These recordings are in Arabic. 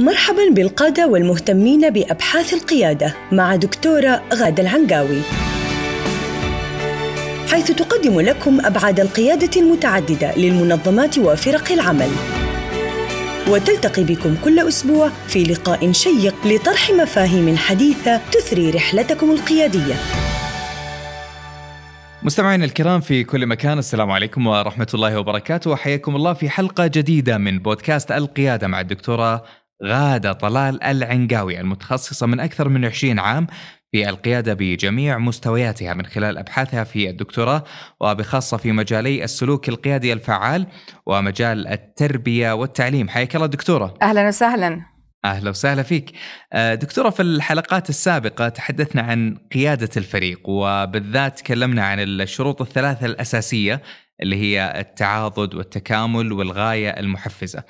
مرحبا بالقادة والمهتمين بأبحاث القيادة مع دكتورة غادة العنقاوي حيث تقدم لكم أبعاد القيادة المتعددة للمنظمات وفرق العمل وتلتقي بكم كل أسبوع في لقاء شيق لطرح مفاهيم حديثة تثري رحلتكم القيادية مستمعينا الكرام في كل مكان السلام عليكم ورحمة الله وبركاته وحياكم الله في حلقة جديدة من بودكاست القيادة مع الدكتورة غادة طلال العنقاوي المتخصصة من أكثر من 20 عام في القيادة بجميع مستوياتها من خلال أبحاثها في الدكتوراه وبخاصة في مجالي السلوك القيادي الفعال ومجال التربية والتعليم حياك الله دكتورة أهلا وسهلا اهلا وسهلا فيك. آه، دكتوره في الحلقات السابقه تحدثنا عن قياده الفريق وبالذات تكلمنا عن الشروط الثلاثه الاساسيه اللي هي التعاضد والتكامل والغايه المحفزه.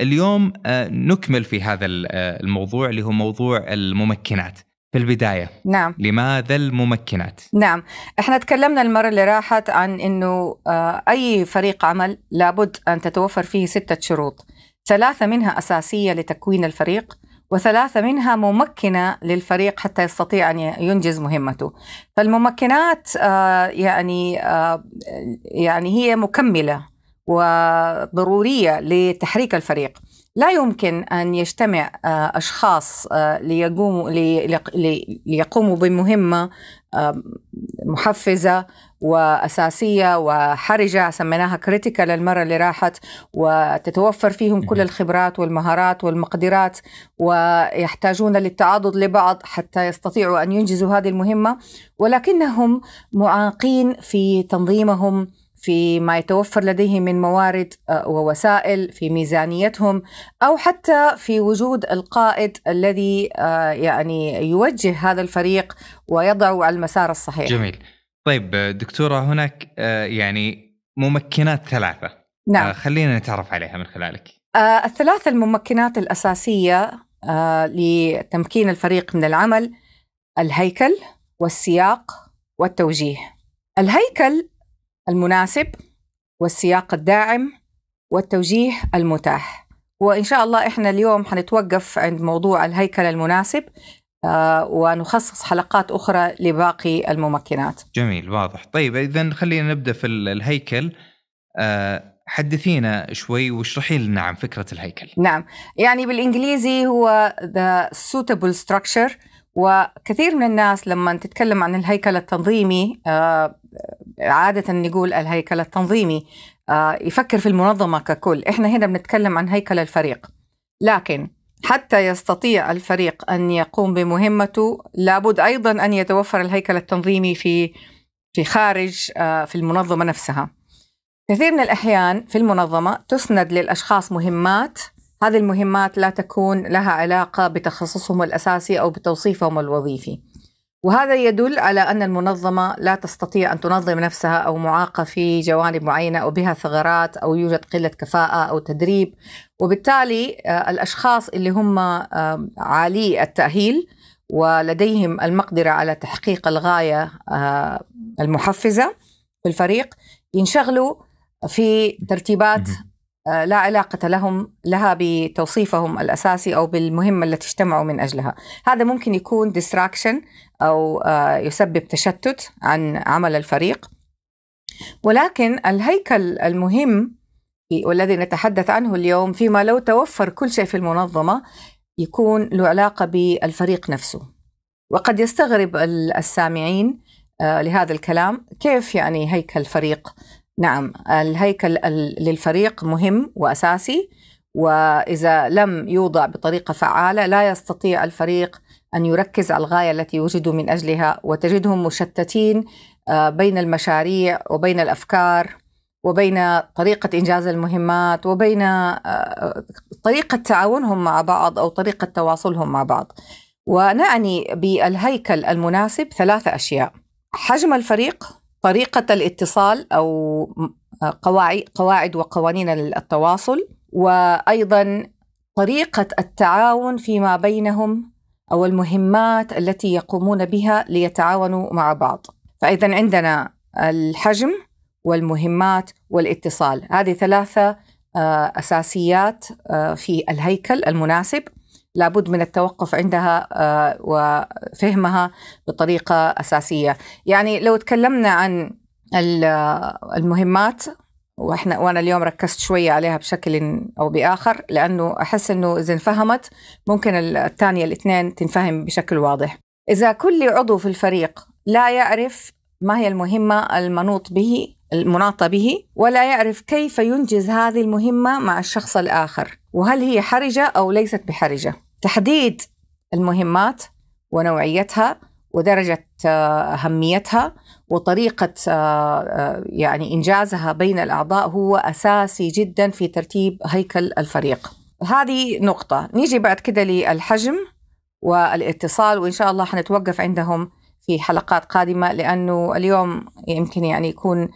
اليوم آه، نكمل في هذا آه، الموضوع اللي هو موضوع الممكنات. في البدايه نعم لماذا الممكنات؟ نعم احنا تكلمنا المره اللي راحت عن انه آه، اي فريق عمل لابد ان تتوفر فيه سته شروط ثلاثه منها اساسيه لتكوين الفريق وثلاثة منها ممكنة للفريق حتى يستطيع أن ينجز مهمته فالممكنات آه، يعني آه، يعني هي مكملة وضرورية لتحريك الفريق لا يمكن أن يجتمع آه، أشخاص ليقوموا, آه، ليقوموا بمهمة محفزة وأساسية وحرجة سميناها كريتيكال للمرة اللي راحت وتتوفر فيهم كل الخبرات والمهارات والمقدرات ويحتاجون للتعاضد لبعض حتى يستطيعوا أن ينجزوا هذه المهمة ولكنهم معاقين في تنظيمهم في ما يتوفر لديهم من موارد آه، ووسائل في ميزانيتهم او حتى في وجود القائد الذي آه، يعني يوجه هذا الفريق ويضعه على المسار الصحيح. جميل. طيب دكتوره هناك آه، يعني ممكنات ثلاثه. نعم. خلينا نتعرف عليها من خلالك. الثلاثه الممكنات الاساسيه لتمكين الفريق من العمل الهيكل والسياق والتوجيه. الهيكل المناسب والسياق الداعم والتوجيه المتاح وإن شاء الله إحنا اليوم حنتوقف عند موضوع الهيكل المناسب آه، ونخصص حلقات أخرى لباقي الممكنات جميل واضح طيب إذا خلينا نبدأ في الهيكل آه، حدثينا شوي واشرحي لنا عن فكرة الهيكل نعم يعني بالإنجليزي هو the suitable structure وكثير من الناس لما تتكلم عن الهيكل التنظيمي آه، عادة نقول الهيكل التنظيمي آه، يفكر في المنظمة ككل إحنا هنا بنتكلم عن هيكل الفريق لكن حتى يستطيع الفريق أن يقوم بمهمته لابد أيضا أن يتوفر الهيكل التنظيمي في في خارج آه، في المنظمة نفسها كثير من الأحيان في المنظمة تسند للأشخاص مهمات هذه المهمات لا تكون لها علاقة بتخصصهم الأساسي أو بتوصيفهم الوظيفي وهذا يدل على أن المنظمة لا تستطيع أن تنظم نفسها أو معاقة في جوانب معينة أو بها ثغرات أو يوجد قلة كفاءة أو تدريب وبالتالي آه، الأشخاص اللي هم عالي التأهيل ولديهم المقدرة على تحقيق الغاية آه، المحفزة في الفريق ينشغلوا في ترتيبات آه، لا علاقة لهم لها بتوصيفهم الأساسي أو بالمهمة التي اجتمعوا من أجلها هذا ممكن يكون ديستراكشن أو آه، يسبب تشتت عن عمل الفريق ولكن الهيكل المهم والذي نتحدث عنه اليوم فيما لو توفر كل شيء في المنظمة يكون له علاقة بالفريق نفسه وقد يستغرب السامعين آه، لهذا الكلام كيف يعني هيكل فريق نعم الهيكل للفريق مهم وأساسي وإذا لم يوضع بطريقة فعالة لا يستطيع الفريق أن يركز على الغاية التي يوجد من أجلها وتجدهم مشتتين آه، بين المشاريع وبين الأفكار وبين طريقة إنجاز المهمات وبين آه، طريقة تعاونهم مع بعض أو طريقة تواصلهم مع بعض ونعني بالهيكل المناسب ثلاثة أشياء حجم الفريق طريقة الاتصال أو قواعد قواعد وقوانين التواصل وأيضا طريقة التعاون فيما بينهم أو المهمات التي يقومون بها ليتعاونوا مع بعض فإذا عندنا الحجم والمهمات والاتصال هذه ثلاثة آه، أساسيات آه، في الهيكل المناسب لابد من التوقف عندها آه، وفهمها بطريقة أساسية يعني لو تكلمنا عن آه، المهمات واحنا وانا اليوم ركزت شويه عليها بشكل او باخر لانه احس انه اذا انفهمت ممكن الثانيه الاثنين تنفهم بشكل واضح. اذا كل عضو في الفريق لا يعرف ما هي المهمه المنوط به المناطة به ولا يعرف كيف ينجز هذه المهمة مع الشخص الآخر وهل هي حرجة أو ليست بحرجة تحديد المهمات ونوعيتها ودرجة آه، أهميتها وطريقة آه، آه، يعني إنجازها بين الأعضاء هو أساسي جدا في ترتيب هيكل الفريق هذه نقطة نيجي بعد كده للحجم والاتصال وإن شاء الله حنتوقف عندهم في حلقات قادمة لأنه اليوم يمكن يعني يكون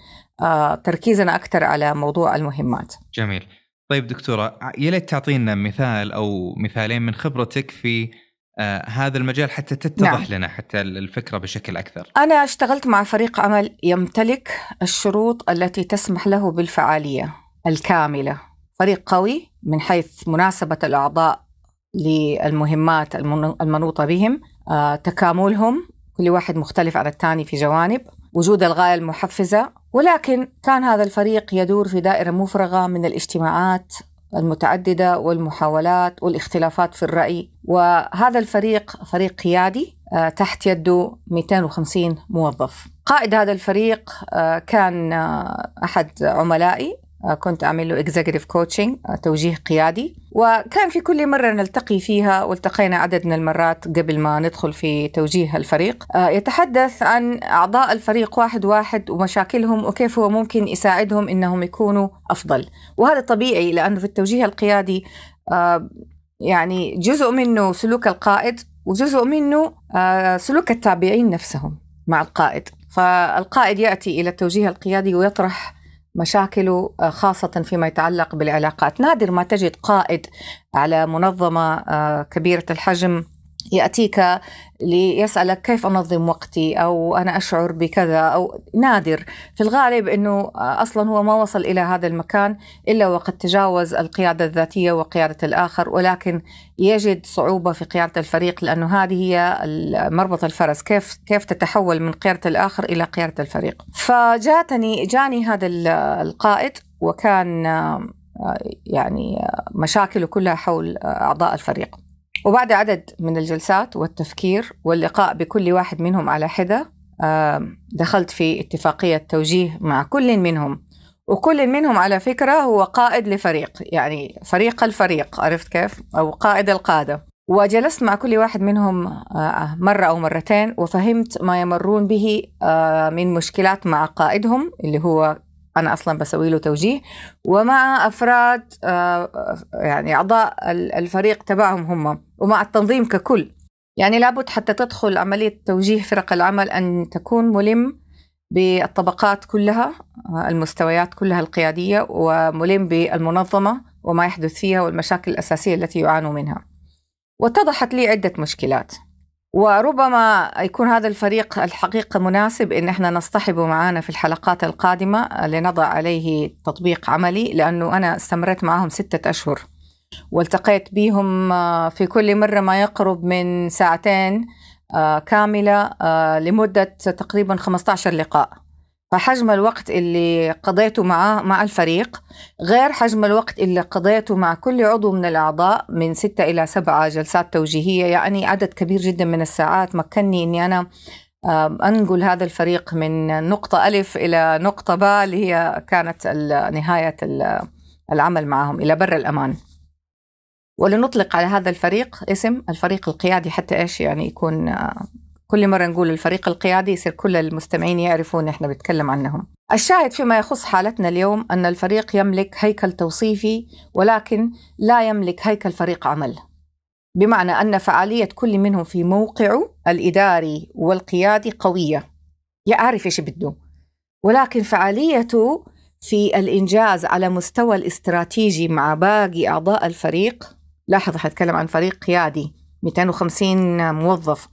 آه، تركيزنا اكثر على موضوع المهمات. جميل. طيب دكتوره يا ليت تعطينا مثال او مثالين من خبرتك في آه، هذا المجال حتى تتضح نعم. لنا حتى الفكره بشكل اكثر. انا اشتغلت مع فريق عمل يمتلك الشروط التي تسمح له بالفعاليه الكامله. فريق قوي من حيث مناسبه الاعضاء للمهمات المنوطه بهم، آه، تكاملهم كل واحد مختلف عن الثاني في جوانب، وجود الغايه المحفزه ولكن كان هذا الفريق يدور في دائرة مفرغة من الاجتماعات المتعددة والمحاولات والاختلافات في الرأي وهذا الفريق فريق قيادي آه، تحت يده 250 موظف قائد هذا الفريق آه، كان آه، أحد عملائي آه، كنت أعمل له executive coaching آه، توجيه قيادي وكان في كل مرة نلتقي فيها والتقينا عدد من المرات قبل ما ندخل في توجيه الفريق آه، يتحدث عن أعضاء الفريق واحد واحد ومشاكلهم وكيف هو ممكن يساعدهم إنهم يكونوا أفضل وهذا طبيعي لأنه في التوجيه القيادي يعني جزء منه سلوك القائد وجزء منه سلوك التابعين نفسهم مع القائد فالقائد ياتي الى التوجيه القيادي ويطرح مشاكله آه، خاصة فيما يتعلق بالعلاقات نادر ما تجد قائد على منظمة آه، كبيرة الحجم ياتيك ليسالك كيف انظم وقتي او انا اشعر بكذا او نادر في الغالب انه اصلا هو ما وصل الى هذا المكان الا وقد تجاوز القياده الذاتيه وقياده الاخر ولكن يجد صعوبه في قياده الفريق لانه هذه هي مربط الفرس كيف كيف تتحول من قياده الاخر الى قياده الفريق فجاتني جاني هذا القائد وكان آه، يعني مشاكله كلها حول اعضاء الفريق وبعد عدد من الجلسات والتفكير واللقاء بكل واحد منهم على حدة آه، دخلت في اتفاقية توجيه مع كل منهم وكل منهم على فكرة هو قائد لفريق يعني فريق الفريق عرفت كيف أو قائد القادة وجلست مع كل واحد منهم آه، مرة أو مرتين وفهمت ما يمرون به آه، من مشكلات مع قائدهم اللي هو انا اصلا بسوي له توجيه ومع افراد آه، آه، يعني اعضاء الفريق تبعهم هم ومع التنظيم ككل يعني لابد حتى تدخل عمليه توجيه فرق العمل ان تكون ملم بالطبقات كلها آه، المستويات كلها القياديه وملم بالمنظمه وما يحدث فيها والمشاكل الاساسيه التي يعانوا منها واتضحت لي عده مشكلات وربما يكون هذا الفريق الحقيقة مناسب إن احنا نصطحبه معنا في الحلقات القادمة لنضع عليه تطبيق عملي لأنه أنا استمرت معهم ستة أشهر والتقيت بهم آه، في كل مرة ما يقرب من ساعتين آه، كاملة آه، لمدة تقريبا 15 لقاء فحجم الوقت اللي قضيته مع مع الفريق غير حجم الوقت اللي قضيته مع كل عضو من الأعضاء من ستة إلى سبعة جلسات توجيهية يعني عدد كبير جدا من الساعات مكنني أني أنا آه، أنقل هذا الفريق من نقطة ألف إلى نقطة باء اللي هي كانت نهاية العمل معهم إلى بر الأمان ولنطلق على هذا الفريق اسم الفريق القيادي حتى إيش يعني يكون آه، كل مرة نقول الفريق القيادي يصير كل المستمعين يعرفون إحنا بنتكلم عنهم الشاهد فيما يخص حالتنا اليوم أن الفريق يملك هيكل توصيفي ولكن لا يملك هيكل فريق عمل بمعنى أن فعالية كل منهم في موقعه الإداري والقيادي قوية يعرف إيش بده ولكن فعاليته في الإنجاز على مستوى الاستراتيجي مع باقي أعضاء الفريق لاحظ حتكلم عن فريق قيادي 250 موظف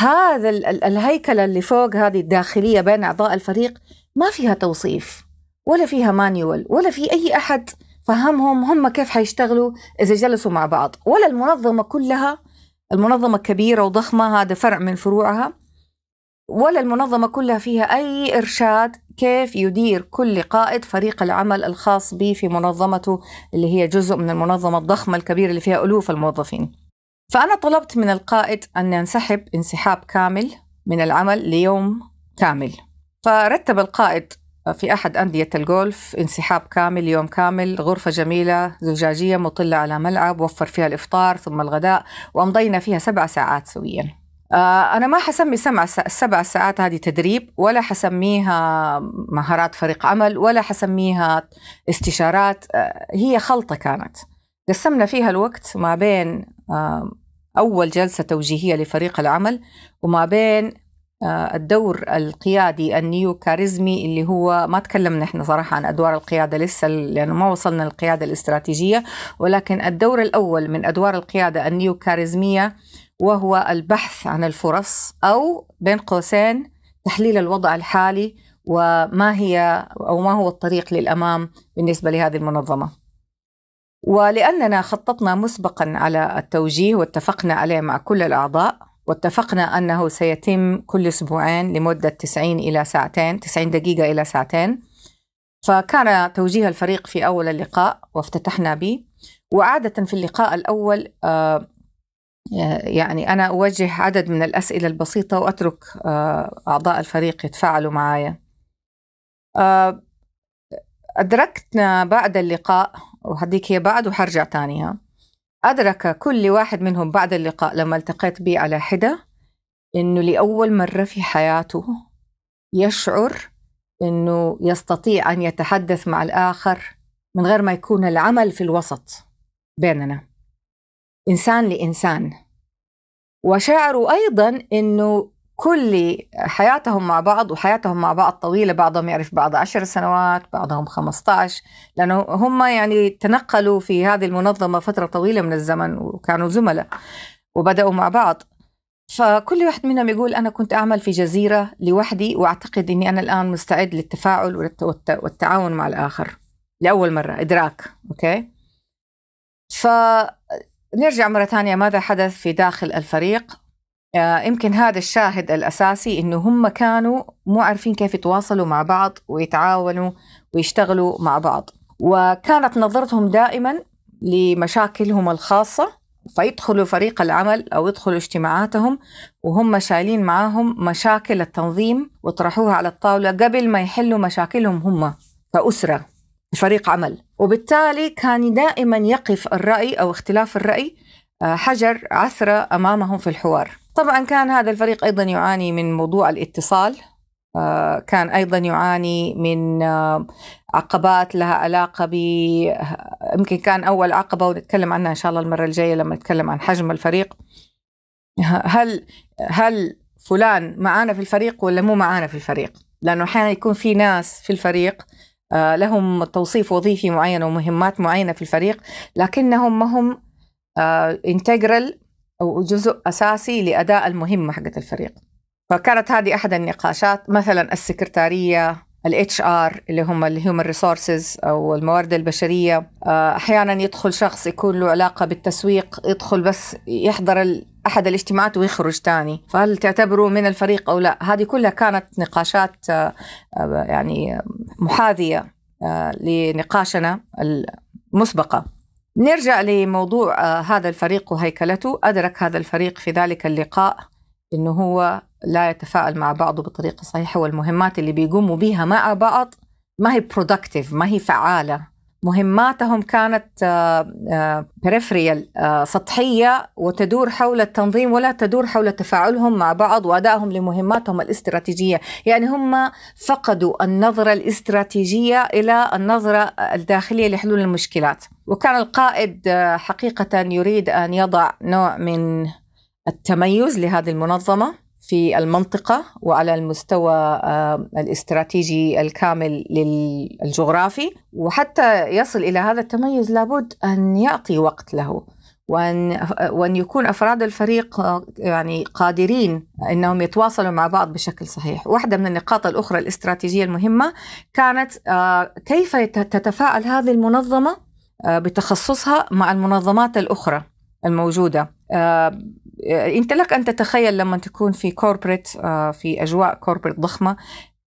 هذا الهيكلة اللي فوق هذه الداخلية بين أعضاء الفريق ما فيها توصيف ولا فيها مانيوال ولا في أي أحد فهمهم هم كيف حيشتغلوا إذا جلسوا مع بعض ولا المنظمة كلها المنظمة كبيرة وضخمة هذا فرع من فروعها ولا المنظمة كلها فيها أي إرشاد كيف يدير كل قائد فريق العمل الخاص به في منظمته اللي هي جزء من المنظمة الضخمة الكبيرة اللي فيها ألوف الموظفين فأنا طلبت من القائد أن ينسحب انسحاب كامل من العمل ليوم كامل فرتب القائد في أحد أندية الجولف انسحاب كامل يوم كامل غرفة جميلة زجاجية مطلة على ملعب وفر فيها الإفطار ثم الغداء وأمضينا فيها سبع ساعات سويا آه، أنا ما حسمي سمع السبع ساعات هذه تدريب ولا حسميها مهارات فريق عمل ولا حسميها استشارات آه، هي خلطة كانت قسمنا فيها الوقت ما بين أول جلسة توجيهية لفريق العمل وما بين آه، الدور القيادي النيو كاريزمي اللي هو ما تكلمنا احنا صراحه عن ادوار القياده لسه لانه ما وصلنا للقياده الاستراتيجيه ولكن الدور الاول من ادوار القياده النيو كاريزميه وهو البحث عن الفرص او بين قوسين تحليل الوضع الحالي وما هي او ما هو الطريق للامام بالنسبه لهذه المنظمه. ولأننا خططنا مسبقا على التوجيه واتفقنا عليه مع كل الأعضاء واتفقنا أنه سيتم كل أسبوعين لمدة 90 إلى ساعتين 90 دقيقة إلى ساعتين فكان توجيه الفريق في أول اللقاء وافتتحنا به وعادة في اللقاء الأول آه، يعني أنا أوجه عدد من الأسئلة البسيطة وأترك آه، أعضاء الفريق يتفاعلوا معايا آه، أدركنا بعد اللقاء وهديك هي بعد وحرجع تانيها ها أدرك كل واحد منهم بعد اللقاء لما التقيت به على حدة إنه لأول مرة في حياته يشعر إنه يستطيع أن يتحدث مع الآخر من غير ما يكون العمل في الوسط بيننا إنسان لإنسان وشعروا أيضا إنه كل حياتهم مع بعض وحياتهم مع بعض طويلة بعضهم يعرف بعض عشر سنوات بعضهم 15 لأنه هم يعني تنقلوا في هذه المنظمة فترة طويلة من الزمن وكانوا زملاء وبدأوا مع بعض فكل واحد منهم يقول أنا كنت أعمل في جزيرة لوحدي وأعتقد أني أنا الآن مستعد للتفاعل والتعاون مع الآخر لأول مرة إدراك أوكي فنرجع مرة ثانية ماذا حدث في داخل الفريق آه، يمكن هذا الشاهد الأساسي إنه هم كانوا مو عارفين كيف يتواصلوا مع بعض ويتعاونوا ويشتغلوا مع بعض وكانت نظرتهم دائما لمشاكلهم الخاصة فيدخلوا فريق العمل أو يدخلوا اجتماعاتهم وهم شايلين معاهم مشاكل التنظيم وطرحوها على الطاولة قبل ما يحلوا مشاكلهم هم كأسرة فريق عمل وبالتالي كان دائما يقف الرأي أو اختلاف الرأي آه، حجر عثرة أمامهم في الحوار طبعا كان هذا الفريق أيضا يعاني من موضوع الاتصال آه، كان أيضا يعاني من آه، عقبات لها علاقة ب آه، يمكن كان أول عقبة ونتكلم عنها إن شاء الله المرة الجاية لما نتكلم عن حجم الفريق هل هل فلان معانا في الفريق ولا مو معانا في الفريق لأنه أحيانا يكون في ناس في الفريق لهم توصيف وظيفي معين ومهمات معينة في الفريق لكنهم ما هم انتجرال وجزء أساسي لأداء المهمة حقة الفريق فكانت هذه أحد النقاشات مثلا السكرتارية الاتش ار اللي هم الهيومن ريسورسز او الموارد البشريه آه، احيانا يدخل شخص يكون له علاقه بالتسويق يدخل بس يحضر احد الاجتماعات ويخرج تاني فهل تعتبره من الفريق او لا هذه كلها كانت نقاشات آه، آه، يعني محاذيه لنقاشنا المسبقه نرجع لموضوع آه، هذا الفريق وهيكلته أدرك هذا الفريق في ذلك اللقاء أنه هو لا يتفاعل مع بعضه بطريقة صحيحة والمهمات اللي بيقوموا بيها مع بعض ما هي productive ما هي فعالة مهماتهم كانت بريفريال آه، آه، آه، سطحية وتدور حول التنظيم ولا تدور حول تفاعلهم مع بعض وأدائهم لمهماتهم الاستراتيجية يعني هم فقدوا النظرة الاستراتيجية إلى النظرة الداخلية لحلول المشكلات وكان القائد حقيقة يريد أن يضع نوع من التميز لهذه المنظمة في المنطقة وعلى المستوى آه، الاستراتيجي الكامل للجغرافي وحتى يصل إلى هذا التميز لابد أن يعطي وقت له وأن, وأن يكون أفراد الفريق آه، يعني قادرين أنهم يتواصلوا مع بعض بشكل صحيح واحدة من النقاط الأخرى الاستراتيجية المهمة كانت آه، كيف تتفاعل هذه المنظمة بتخصصها مع المنظمات الأخرى الموجودة آه، انت لك ان تتخيل لما تكون في كوربريت آه، في اجواء كوربريت ضخمه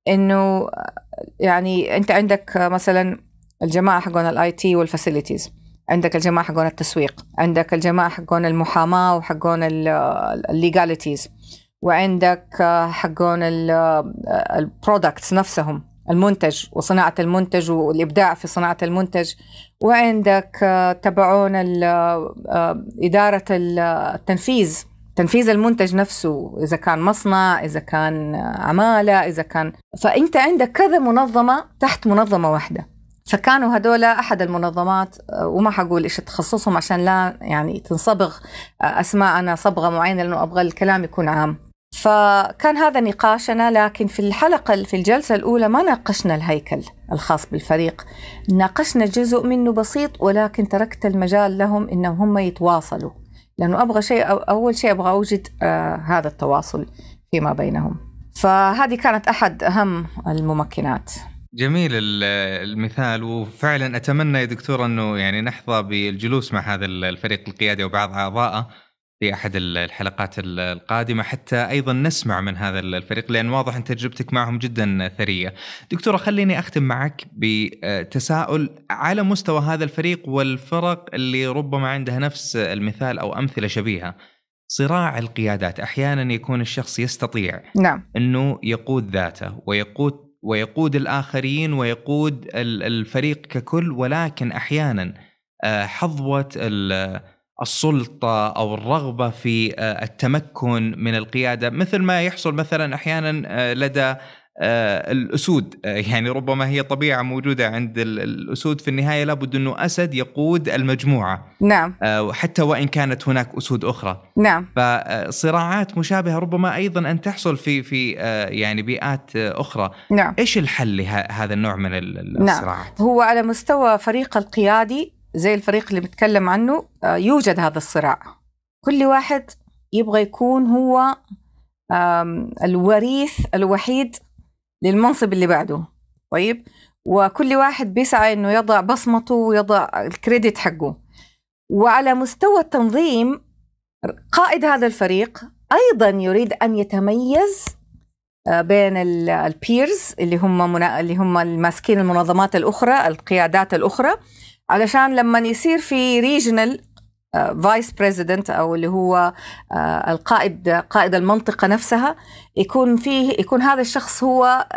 انه آه، يعني انت عندك مثلا الجماعه حقون الاي تي والفاسيلتيز عندك الجماعه حقون التسويق عندك الجماعه حقون المحاماه وحقون الليجاليتيز وعندك حقون البرودكتس نفسهم المنتج وصناعه المنتج والابداع في صناعه المنتج وعندك آه، تبعون آه، آه، إدارة التنفيذ تنفيذ المنتج نفسه إذا كان مصنع إذا كان عمالة إذا كان فأنت عندك كذا منظمة تحت منظمة واحدة فكانوا هدول احد المنظمات وما حقول ايش تخصصهم عشان لا يعني تنصبغ اسماء انا صبغه معينه لانه ابغى الكلام يكون عام فكان هذا نقاشنا لكن في الحلقة في الجلسة الأولى ما ناقشنا الهيكل الخاص بالفريق ناقشنا جزء منه بسيط ولكن تركت المجال لهم إنهم هم يتواصلوا لأنه أبغى شيء أول شيء أبغى أوجد آه هذا التواصل فيما بينهم فهذه كانت أحد أهم الممكنات جميل المثال وفعلا اتمنى يا دكتور انه يعني نحظى بالجلوس مع هذا الفريق القيادي وبعض اعضائه في احد الحلقات القادمه حتى ايضا نسمع من هذا الفريق لان واضح ان تجربتك معهم جدا ثريه. دكتوره خليني اختم معك بتساؤل على مستوى هذا الفريق والفرق اللي ربما عندها نفس المثال او امثله شبيهه. صراع القيادات احيانا يكون الشخص يستطيع نعم انه يقود ذاته ويقود ويقود الاخرين ويقود الفريق ككل ولكن احيانا آه، حظوه السلطه او الرغبه في آه، التمكن من القياده مثل ما يحصل مثلا احيانا آه، لدى آه، الاسود يعني ربما هي طبيعه موجوده عند الاسود في النهايه لابد انه اسد يقود المجموعه نعم حتى وان كانت هناك اسود اخرى نعم فصراعات مشابهه ربما ايضا ان تحصل في في يعني بيئات اخرى نعم ايش الحل لهذا النوع من نعم. الصراعات نعم. هو على مستوى فريق القيادي زي الفريق اللي بتكلم عنه آه، يوجد هذا الصراع كل واحد يبغى يكون هو الوريث الوحيد للمنصب اللي بعده طيب وكل واحد بيسعى انه يضع بصمته ويضع الكريدت حقه وعلى مستوى التنظيم قائد هذا الفريق ايضا يريد ان يتميز آه، بين البيرز اللي هم اللي هم ماسكين المنظمات الاخرى القيادات الاخرى علشان لما يصير في ريجنال فايس بريزيدنت او اللي هو آه، القائد قائد المنطقه نفسها يكون فيه يكون هذا الشخص هو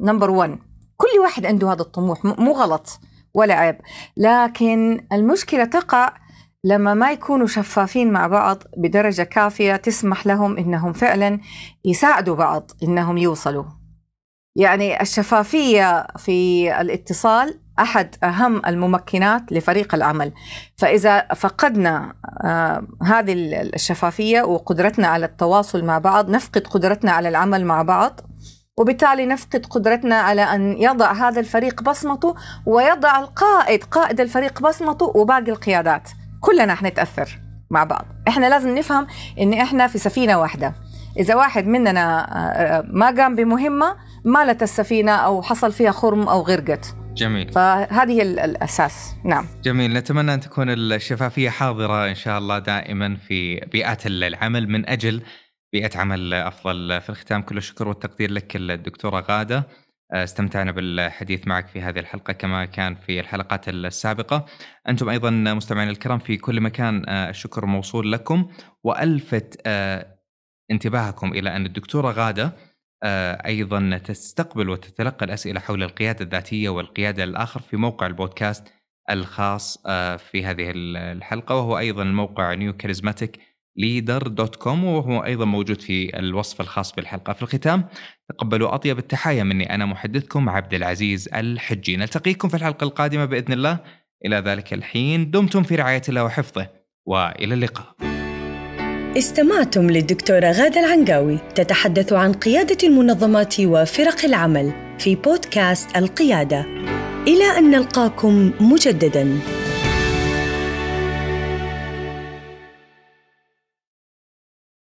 نمبر آه، 1 كل واحد عنده هذا الطموح مو غلط ولا عيب لكن المشكله تقع لما ما يكونوا شفافين مع بعض بدرجه كافيه تسمح لهم انهم فعلا يساعدوا بعض انهم يوصلوا يعني الشفافيه في الاتصال احد اهم الممكنات لفريق العمل فاذا فقدنا آه، هذه الشفافيه وقدرتنا على التواصل مع بعض نفقد قدرتنا على العمل مع بعض وبالتالي نفقد قدرتنا على ان يضع هذا الفريق بصمته ويضع القائد قائد الفريق بصمته وباقي القيادات كلنا حنتاثر مع بعض احنا لازم نفهم ان احنا في سفينه واحده اذا واحد مننا آه، آه، ما قام بمهمه مالت السفينه او حصل فيها خرم او غرقت جميل فهذه الأساس نعم جميل نتمنى أن تكون الشفافية حاضرة إن شاء الله دائما في بيئات العمل من أجل بيئة عمل أفضل في الختام كل الشكر والتقدير لك الدكتورة غادة استمتعنا بالحديث معك في هذه الحلقة كما كان في الحلقات السابقة أنتم أيضا مستمعين الكرام في كل مكان الشكر موصول لكم وألفت آه، انتباهكم إلى أن الدكتورة غادة آه، أيضا تستقبل وتتلقى الأسئلة حول القيادة الذاتية والقيادة الاخر في موقع البودكاست الخاص آه، في هذه الحلقة وهو أيضا الموقع نيو كاريزماتيك ليدر دوت كوم وهو أيضا موجود في الوصف الخاص بالحلقة في الختام تقبلوا أطيب التحايا مني أنا محدثكم عبد العزيز الحجي نلتقيكم في الحلقة القادمة بإذن الله إلى ذلك الحين دمتم في رعاية الله وحفظه وإلى اللقاء استمعتم للدكتورة غادة العنقاوي تتحدث عن قيادة المنظمات وفرق العمل في بودكاست القيادة إلى أن نلقاكم مجدداً